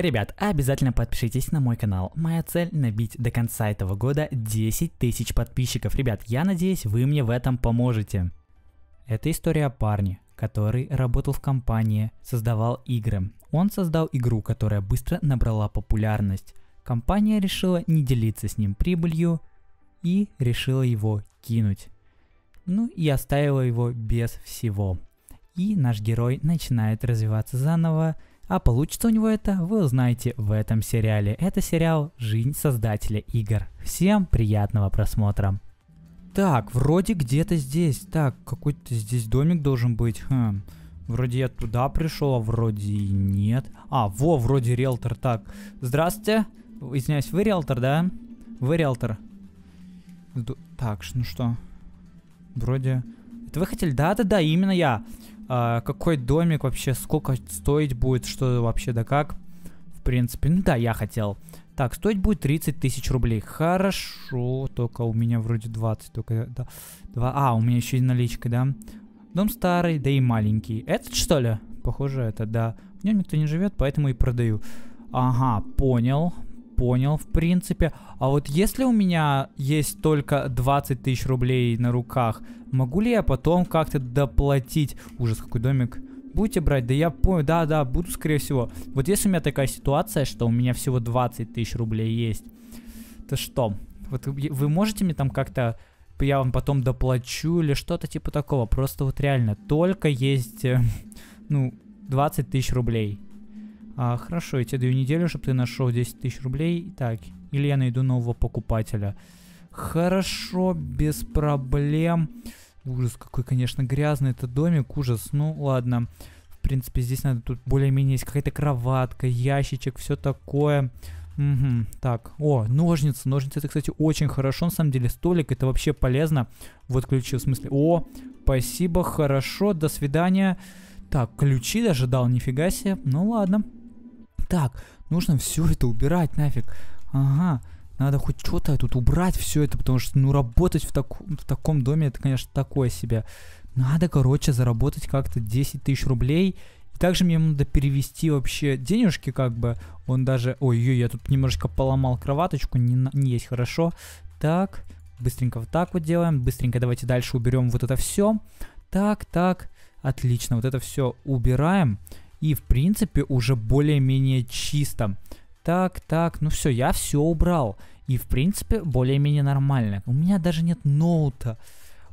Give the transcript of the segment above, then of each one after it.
Ребят, обязательно подпишитесь на мой канал. Моя цель набить до конца этого года 10 тысяч подписчиков. Ребят, я надеюсь, вы мне в этом поможете. Это история о парне, который работал в компании, создавал игры. Он создал игру, которая быстро набрала популярность. Компания решила не делиться с ним прибылью и решила его кинуть. Ну и оставила его без всего. И наш герой начинает развиваться заново, а получится у него это, вы узнаете в этом сериале. Это сериал «Жизнь создателя игр». Всем приятного просмотра. Так, вроде где-то здесь. Так, какой-то здесь домик должен быть. Хм. Вроде я туда пришел, а вроде и нет. А, во, вроде риэлтор. Так, здравствуйте. Извиняюсь, вы риэлтор, да? Вы риэлтор. Ду так, ну что? Вроде... Это вы хотели? Да-да-да, именно я. А, какой домик вообще, сколько стоить будет, что вообще да как. В принципе, ну да, я хотел. Так, стоить будет 30 тысяч рублей. Хорошо, только у меня вроде 20, только... Да, 2, а, у меня еще и наличка, да? Дом старый, да и маленький. Этот, что ли? Похоже, это, да. В нем никто не живет, поэтому и продаю. Ага, понял понял, в принципе. А вот если у меня есть только 20 тысяч рублей на руках, могу ли я потом как-то доплатить? Ужас, какой домик. Будете брать? Да я понял, да-да, буду, скорее всего. Вот если у меня такая ситуация, что у меня всего 20 тысяч рублей есть, то что? Вот вы можете мне там как-то я вам потом доплачу или что-то типа такого. Просто вот реально, только есть, э, ну, 20 тысяч рублей. А, хорошо, я тебе даю неделю, чтобы ты нашел 10 тысяч рублей. Так, или я найду нового покупателя. Хорошо, без проблем. Ужас, какой, конечно, грязный этот домик, ужас. Ну, ладно. В принципе, здесь надо тут более-менее есть какая-то кроватка, ящичек, все такое. Угу, так, о, ножницы, ножницы, это, кстати, очень хорошо, на самом деле, столик, это вообще полезно, вот ключи, в смысле, о, спасибо, хорошо, до свидания, так, ключи даже дал, нифига себе, ну ладно, так. Нужно все это убирать нафиг. Ага. Надо хоть что-то тут убрать все это, потому что, ну, работать в, так, в таком доме, это, конечно, такое себе. Надо, короче, заработать как-то 10 тысяч рублей. И также мне надо перевести вообще денежки, как бы. Он даже... Ой-ой, я тут немножечко поломал кроваточку, не, не есть хорошо. Так, быстренько вот так вот делаем. Быстренько давайте дальше уберем вот это все. Так, так, отлично, вот это все убираем и в принципе уже более-менее чисто. Так, так, ну все, я все убрал. И в принципе более-менее нормально. У меня даже нет ноута.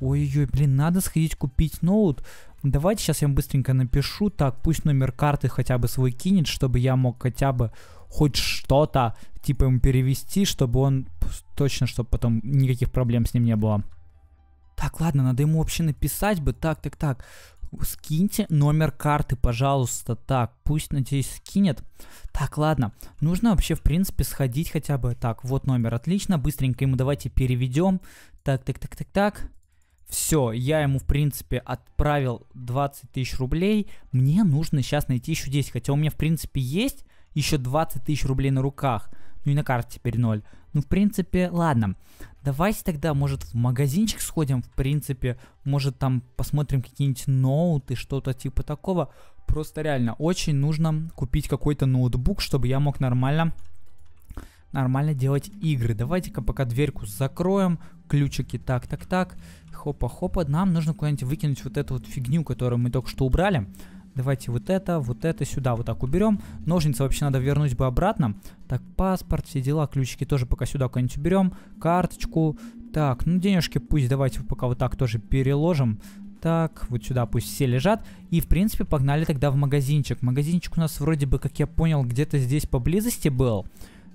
Ой-ой, блин, надо сходить купить ноут. Давайте сейчас я вам быстренько напишу. Так, пусть номер карты хотя бы свой кинет, чтобы я мог хотя бы хоть что-то типа ему перевести, чтобы он точно, чтобы потом никаких проблем с ним не было. Так, ладно, надо ему вообще написать бы. Так, так, так скиньте номер карты, пожалуйста, так, пусть, надеюсь, скинет. Так, ладно, нужно вообще, в принципе, сходить хотя бы, так, вот номер, отлично, быстренько ему давайте переведем, так, так, так, так, так, все, я ему, в принципе, отправил 20 тысяч рублей, мне нужно сейчас найти еще 10, хотя у меня, в принципе, есть еще 20 тысяч рублей на руках, ну и на карте теперь 0, ну, в принципе, ладно. Давайте тогда, может, в магазинчик сходим, в принципе, может, там посмотрим какие-нибудь ноуты, что-то типа такого. Просто реально, очень нужно купить какой-то ноутбук, чтобы я мог нормально нормально делать игры. Давайте-ка пока дверьку закроем, ключики так-так-так, хопа-хопа. Нам нужно куда-нибудь выкинуть вот эту вот фигню, которую мы только что убрали. Давайте вот это, вот это сюда вот так уберем. Ножницы вообще надо вернуть бы обратно. Так, паспорт, все дела, ключики тоже пока сюда куда-нибудь уберем. Карточку. Так, ну денежки пусть давайте пока вот так тоже переложим. Так, вот сюда пусть все лежат. И, в принципе, погнали тогда в магазинчик. Магазинчик у нас вроде бы, как я понял, где-то здесь поблизости был.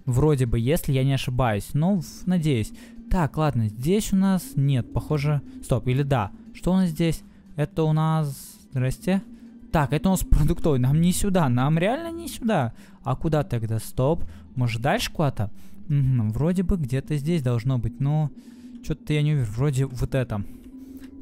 Вроде бы, если я не ошибаюсь. Ну, надеюсь. Так, ладно, здесь у нас нет, похоже... Стоп, или да. Что у нас здесь? Это у нас... Здрасте. Здрасте. Так, это у нас продуктовый. Нам не сюда. Нам реально не сюда. А куда тогда? Стоп. Может, дальше куда-то? Угу, вроде бы где-то здесь должно быть, но... Что-то я не уверен. Вроде вот это.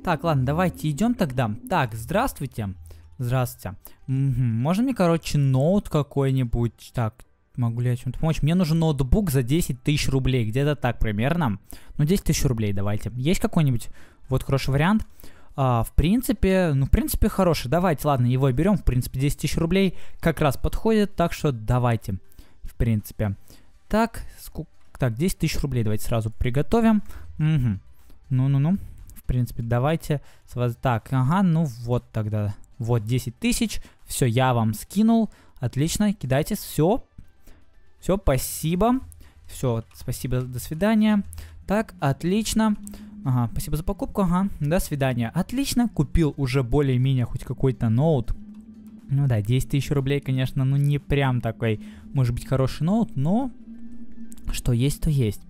Так, ладно, давайте идем тогда. Так, здравствуйте. Здравствуйте. Угу. Можно мне, короче, ноут какой-нибудь? Так, могу ли я чем-то помочь? Мне нужен ноутбук за 10 тысяч рублей. Где-то так примерно. Ну, 10 тысяч рублей давайте. Есть какой-нибудь? Вот хороший вариант. А, в принципе, ну, в принципе, хороший. Давайте, ладно, его берем. В принципе, 10 тысяч рублей как раз подходит, так что давайте. В принципе. Так, сколько... Так, 10 тысяч рублей давайте сразу приготовим. Угу. Ну-ну-ну. В принципе, давайте. Так, ага, ну вот тогда. Вот 10 тысяч. Все, я вам скинул. Отлично, кидайте. Все. Все, спасибо. Все, спасибо, до свидания. Так, отлично. Ага, спасибо за покупку, ага, до свидания. Отлично, купил уже более-менее хоть какой-то ноут. Ну да, 10 тысяч рублей, конечно, ну не прям такой, может быть, хороший ноут, но что есть, то есть.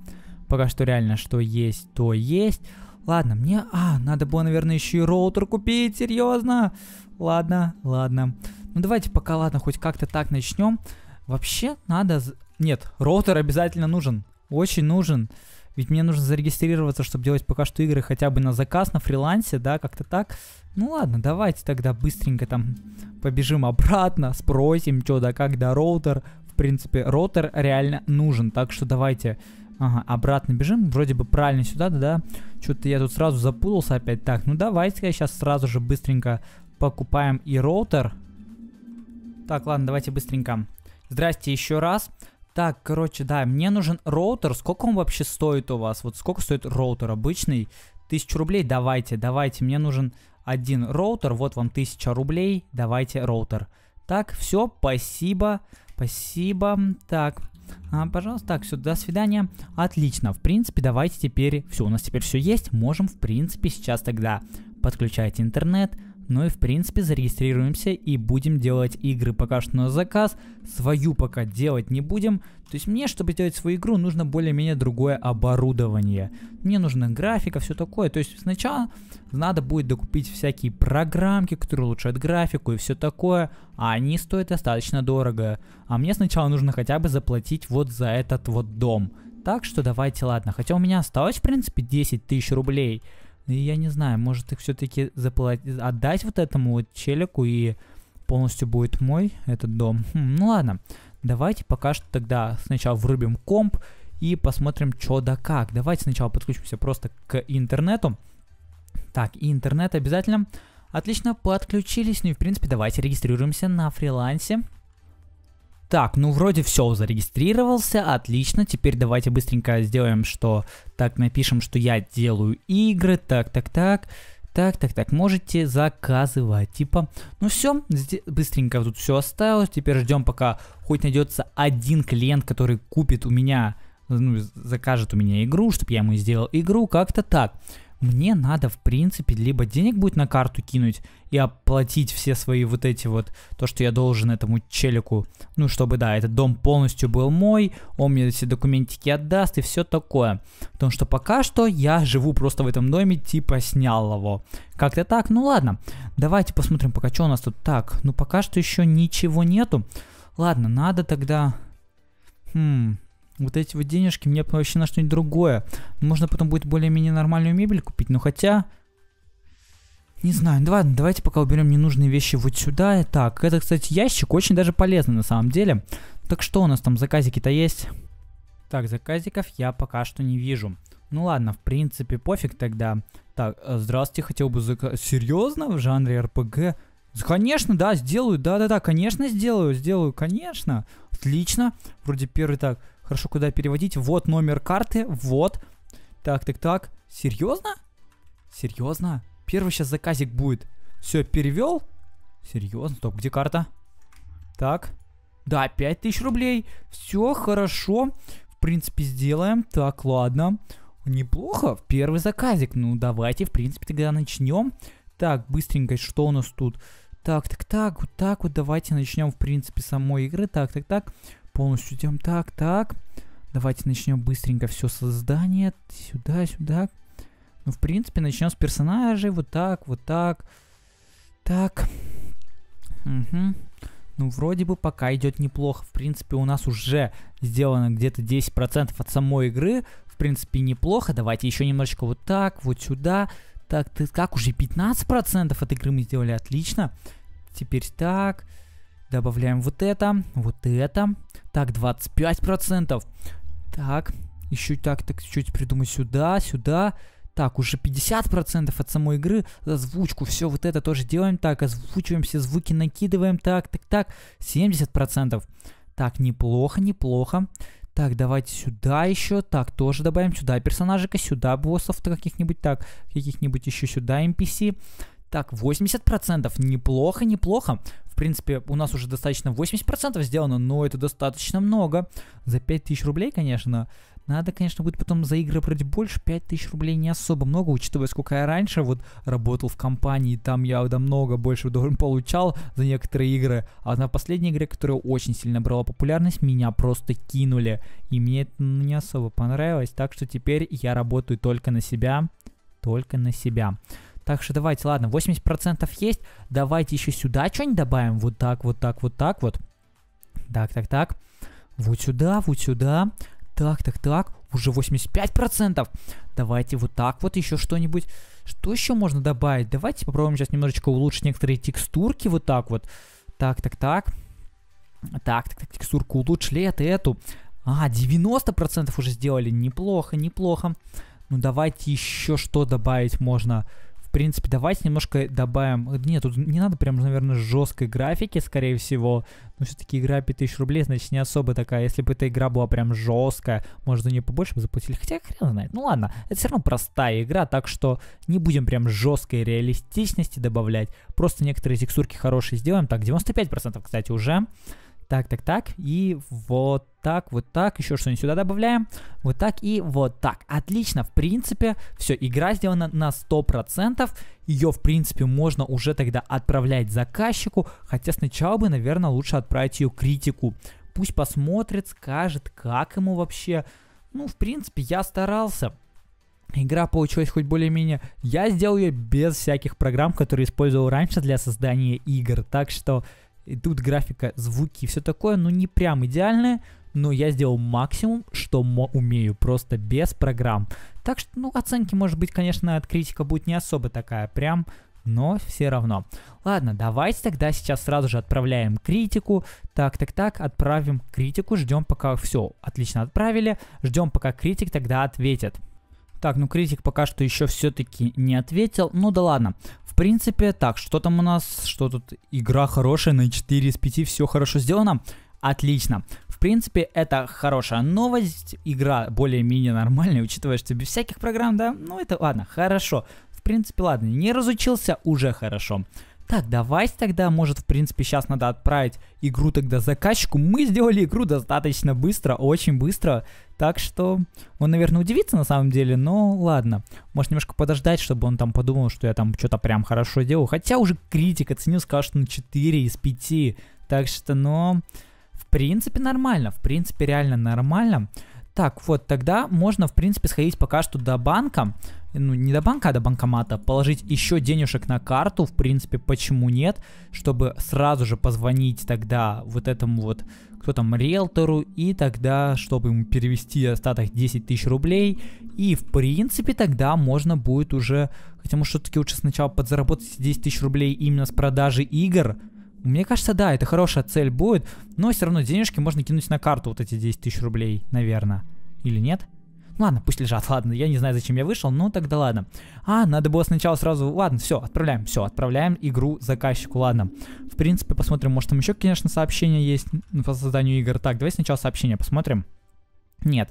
Пока что реально, что есть, то есть. Ладно, мне... А, надо было, наверное, еще и роутер купить, серьезно. Ладно, ладно. Ну давайте пока, ладно, хоть как-то так начнем. Вообще надо... Нет, роутер обязательно нужен. Очень нужен. Ведь мне нужно зарегистрироваться, чтобы делать пока что игры хотя бы на заказ, на фрилансе, да, как-то так. Ну ладно, давайте тогда быстренько там побежим обратно, спросим, что да как, да роутер. В принципе, роутер реально нужен, так что давайте Ага, обратно бежим. Вроде бы правильно сюда, да, да. Что-то я тут сразу запутался опять. Так, ну давайте я сейчас сразу же быстренько покупаем и роутер. Так, ладно, давайте быстренько. Здрасте еще раз. Так, короче, да, мне нужен роутер. Сколько он вообще стоит у вас? Вот сколько стоит роутер обычный? Тысячу рублей? Давайте, давайте. Мне нужен один роутер. Вот вам тысяча рублей. Давайте роутер. Так, все, спасибо, спасибо. Так, а, пожалуйста, так, все, до свидания. Отлично, в принципе, давайте теперь, все, у нас теперь все есть. Можем, в принципе, сейчас тогда подключать интернет, ну и в принципе зарегистрируемся и будем делать игры пока что на заказ. Свою пока делать не будем. То есть мне, чтобы делать свою игру, нужно более-менее другое оборудование. Мне нужна графика, все такое. То есть сначала надо будет докупить всякие программки, которые улучшают графику и все такое. А они стоят достаточно дорого. А мне сначала нужно хотя бы заплатить вот за этот вот дом. Так что давайте, ладно. Хотя у меня осталось в принципе 10 тысяч рублей я не знаю, может их все-таки заплатить, отдать вот этому вот челику и полностью будет мой этот дом. Хм, ну ладно, давайте пока что тогда сначала врубим комп и посмотрим, что да как. Давайте сначала подключимся просто к интернету. Так, и интернет обязательно. Отлично, подключились. Ну и в принципе давайте регистрируемся на фрилансе. Так, ну вроде все, зарегистрировался, отлично. Теперь давайте быстренько сделаем, что так напишем, что я делаю игры, так, так, так. Так, так, так, можете заказывать, типа, ну все, быстренько тут все осталось. теперь ждем, пока хоть найдется один клиент, который купит у меня, ну, закажет у меня игру, чтобы я ему сделал игру, как-то так мне надо, в принципе, либо денег будет на карту кинуть и оплатить все свои вот эти вот, то, что я должен этому челику, ну, чтобы, да, этот дом полностью был мой, он мне все документики отдаст и все такое. Потому что пока что я живу просто в этом доме, типа снял его. Как-то так, ну ладно, давайте посмотрим пока, что у нас тут так. Ну, пока что еще ничего нету. Ладно, надо тогда... Хм, вот эти вот денежки мне вообще на что-нибудь другое. Можно потом будет более-менее нормальную мебель купить, но хотя... Не знаю, ну давай, давайте пока уберем ненужные вещи вот сюда. И Так, это, кстати, ящик, очень даже полезный на самом деле. Так что у нас там, заказики-то есть? Так, заказиков я пока что не вижу. Ну ладно, в принципе, пофиг тогда. Так, э, здравствуйте, хотел бы заказать... Серьезно? В жанре РПГ? Конечно, да, сделаю, да-да-да, конечно сделаю, сделаю, конечно. Отлично. Вроде первый так... Хорошо, куда переводить? Вот номер карты, вот. Так, так, так. Серьезно? Серьезно? Первый сейчас заказик будет. Все, перевел? Серьезно? Стоп, где карта? Так. Да, 5000 рублей. Все хорошо. В принципе, сделаем. Так, ладно. Неплохо. Первый заказик. Ну, давайте, в принципе, тогда начнем. Так, быстренько, что у нас тут? Так, так, так, вот так вот давайте начнем, в принципе, самой игры. Так, так, так полностью идем. Так, так. Давайте начнем быстренько все создание. Сюда, сюда. Ну, в принципе, начнем с персонажей. Вот так, вот так. Так. Угу. Ну, вроде бы пока идет неплохо. В принципе, у нас уже сделано где-то 10% от самой игры. В принципе, неплохо. Давайте еще немножечко вот так, вот сюда. Так, ты как? Уже 15% от игры мы сделали. Отлично. Теперь так. Так. Добавляем вот это, вот это. Так, 25%. Так, еще так, так, чуть придумай сюда, сюда. Так, уже 50% от самой игры, озвучку, все вот это тоже делаем, так, озвучиваем все звуки, накидываем, так, так, так, 70%. Так, неплохо, неплохо. Так, давайте сюда еще. Так, тоже добавим сюда персонажика, сюда боссов каких-нибудь. Так, каких-нибудь еще сюда NPC. Так, 80% неплохо, неплохо. В принципе, у нас уже достаточно 80% сделано, но это достаточно много. За 5000 рублей, конечно. Надо, конечно, будет потом за игры брать больше. 5000 рублей не особо много, учитывая, сколько я раньше вот работал в компании. Там я много больше получал за некоторые игры. А на последней игре, которая очень сильно брала популярность, меня просто кинули. И мне это не особо понравилось. Так что теперь я работаю только на себя. Только на себя. Так что давайте, ладно, 80% есть. Давайте еще сюда что-нибудь добавим. Вот так, вот так, вот так вот. Так, так, так. Вот сюда, вот сюда. Так, так, так. Уже 85%. Давайте вот так вот еще что-нибудь. Что еще можно добавить? Давайте попробуем сейчас немножечко улучшить некоторые текстурки. Вот так вот. Так, так, так. Так, так, так, текстурку улучшили, это, эту. А, 90% уже сделали. Неплохо, неплохо. Ну, давайте еще что добавить можно. Можно принципе, давайте немножко добавим... Нет, тут не надо прям, наверное, жесткой графики, скорее всего. Но все-таки игра 5000 рублей, значит, не особо такая. Если бы эта игра была прям жесткая, может, за нее побольше бы заплатили. Хотя хрен знает. Ну ладно, это все равно простая игра, так что не будем прям жесткой реалистичности добавлять. Просто некоторые текстурки хорошие сделаем. Так, 95%, кстати, уже так, так, так, и вот так, вот так, еще что-нибудь сюда добавляем, вот так и вот так. Отлично, в принципе, все, игра сделана на 100%, ее, в принципе, можно уже тогда отправлять заказчику, хотя сначала бы, наверное, лучше отправить ее критику. Пусть посмотрит, скажет, как ему вообще. Ну, в принципе, я старался. Игра получилась хоть более-менее. Я сделал ее без всяких программ, которые использовал раньше для создания игр, так что и тут графика, звуки, все такое, ну не прям идеальное, но я сделал максимум, что умею, просто без программ. Так что, ну, оценки, может быть, конечно, от критика будет не особо такая прям, но все равно. Ладно, давайте тогда сейчас сразу же отправляем критику. Так, так, так, отправим критику, ждем пока все отлично отправили, ждем пока критик тогда ответит. Так, ну критик пока что еще все-таки не ответил. Ну да ладно. В принципе, так, что там у нас? Что тут? Игра хорошая, на 4 из 5 все хорошо сделано. Отлично. В принципе, это хорошая новость. Игра более-менее нормальная, учитывая, что без всяких программ, да? Ну это ладно, хорошо. В принципе, ладно, не разучился, уже хорошо. Так, давайте тогда, может, в принципе, сейчас надо отправить игру тогда заказчику. Мы сделали игру достаточно быстро, очень быстро. Так что он, наверное, удивится на самом деле, но ладно. Может, немножко подождать, чтобы он там подумал, что я там что-то прям хорошо делаю. Хотя уже критик оценил, сказал, что на 4 из 5. Так что, но... В принципе, нормально. В принципе, реально нормально. Так, вот, тогда можно, в принципе, сходить пока что до банка ну, не до банка, а до банкомата, положить еще денежек на карту, в принципе, почему нет, чтобы сразу же позвонить тогда вот этому вот, кто там, риэлтору, и тогда, чтобы ему перевести остаток 10 тысяч рублей, и, в принципе, тогда можно будет уже, хотя, может, все-таки лучше сначала подзаработать 10 тысяч рублей именно с продажи игр, мне кажется, да, это хорошая цель будет, но все равно денежки можно кинуть на карту, вот эти 10 тысяч рублей, наверное. Или нет? Ладно, пусть лежат, ладно, я не знаю, зачем я вышел, но ну тогда ладно. А, надо было сначала сразу, ладно, все, отправляем, все, отправляем игру заказчику, ладно. В принципе, посмотрим, может там еще, конечно, сообщения есть по созданию игр. Так, давай сначала сообщения посмотрим. Нет,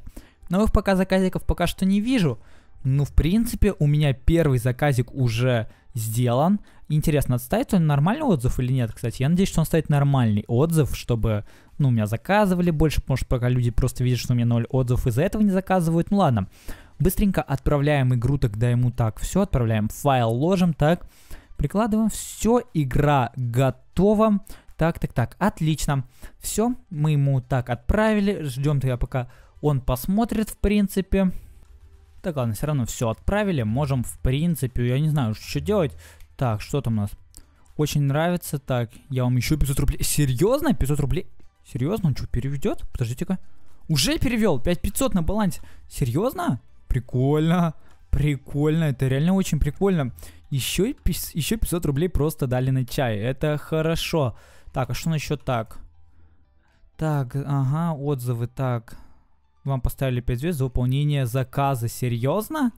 новых пока заказиков пока что не вижу. Ну, в принципе, у меня первый заказик уже сделан. Интересно, отставит он нормальный отзыв или нет, кстати? Я надеюсь, что он ставит нормальный отзыв, чтобы ну, у меня заказывали больше, может, пока люди просто видят, что у меня ноль отзывов, из-за этого не заказывают, ну ладно. Быстренько отправляем игру тогда ему так, все, отправляем файл, ложим, так, прикладываем, все, игра готова, так, так, так, отлично, все, мы ему так отправили, ждем тогда пока он посмотрит, в принципе. Так, ладно, все равно все отправили, можем, в принципе, я не знаю, что делать. Так, что там у нас? Очень нравится, так, я вам еще 500 рублей, серьезно, 500 рублей, Серьезно, он что, переведет? Подождите-ка. Уже перевел, 5500 на балансе. Серьезно? Прикольно. Прикольно, это реально очень прикольно. Еще, еще 500 рублей просто дали на чай. Это хорошо. Так, а что насчет так? Так, ага, отзывы, так. Вам поставили 5 звезд за выполнение заказа. Серьезно?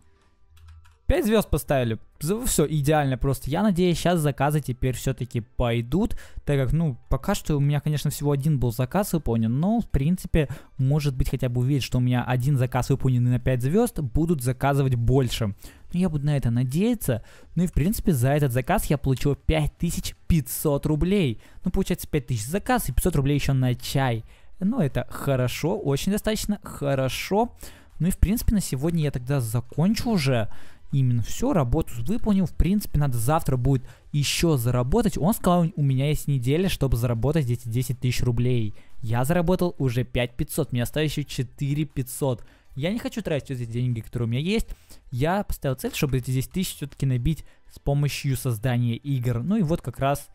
5 звезд поставили. Все идеально просто. Я надеюсь, сейчас заказы теперь все-таки пойдут, так как, ну, пока что у меня, конечно, всего один был заказ выполнен, но, в принципе, может быть, хотя бы увидеть, что у меня один заказ выполнен на 5 звезд, будут заказывать больше. Ну я буду на это надеяться. Ну и, в принципе, за этот заказ я получил 5500 рублей. Ну, получается, 5000 заказ и 500 рублей еще на чай. Ну, это хорошо, очень достаточно хорошо. Ну и, в принципе, на сегодня я тогда закончу уже именно все, работу выполнил, в принципе, надо завтра будет еще заработать. Он сказал, у меня есть неделя, чтобы заработать эти 10 тысяч рублей. Я заработал уже 5 500, мне осталось еще 4 500. Я не хочу тратить эти деньги, которые у меня есть. Я поставил цель, чтобы эти 10 тысяч все-таки набить с помощью создания игр. Ну и вот как раз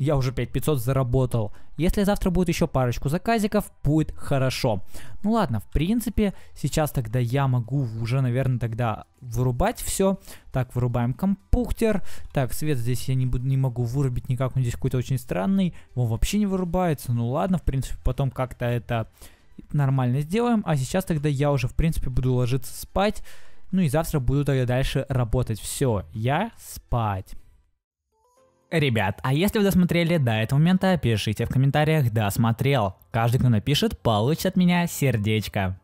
я уже 5500 заработал. Если завтра будет еще парочку заказиков, будет хорошо. Ну ладно, в принципе, сейчас тогда я могу уже, наверное, тогда вырубать все. Так, вырубаем компьютер. Так, свет здесь я не, буду, не могу вырубить никак, он здесь какой-то очень странный. Он вообще не вырубается. Ну ладно, в принципе, потом как-то это нормально сделаем. А сейчас тогда я уже, в принципе, буду ложиться спать. Ну и завтра буду тогда дальше работать. Все, я спать. Ребят, а если вы досмотрели до этого момента, пишите в комментариях «досмотрел». Каждый, кто напишет, получит от меня сердечко.